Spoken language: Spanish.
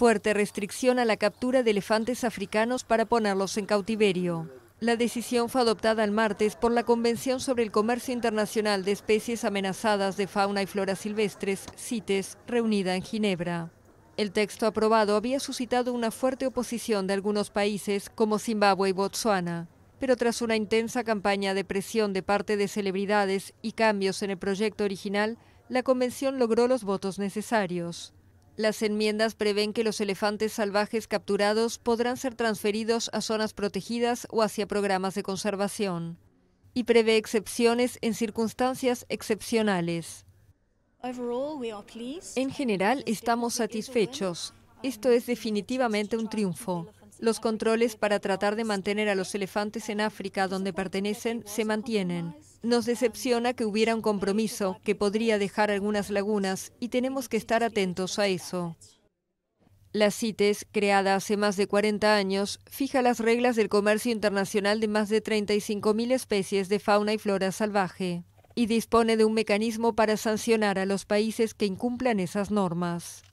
fuerte restricción a la captura de elefantes africanos para ponerlos en cautiverio. La decisión fue adoptada el martes por la Convención sobre el Comercio Internacional de Especies Amenazadas de Fauna y Flora Silvestres, CITES, reunida en Ginebra. El texto aprobado había suscitado una fuerte oposición de algunos países como Zimbabue y Botsuana, pero tras una intensa campaña de presión de parte de celebridades y cambios en el proyecto original, la Convención logró los votos necesarios. Las enmiendas prevén que los elefantes salvajes capturados podrán ser transferidos a zonas protegidas o hacia programas de conservación. Y prevé excepciones en circunstancias excepcionales. En general, estamos satisfechos. Esto es definitivamente un triunfo. Los controles para tratar de mantener a los elefantes en África, donde pertenecen, se mantienen. Nos decepciona que hubiera un compromiso que podría dejar algunas lagunas y tenemos que estar atentos a eso. La CITES, creada hace más de 40 años, fija las reglas del comercio internacional de más de 35.000 especies de fauna y flora salvaje y dispone de un mecanismo para sancionar a los países que incumplan esas normas.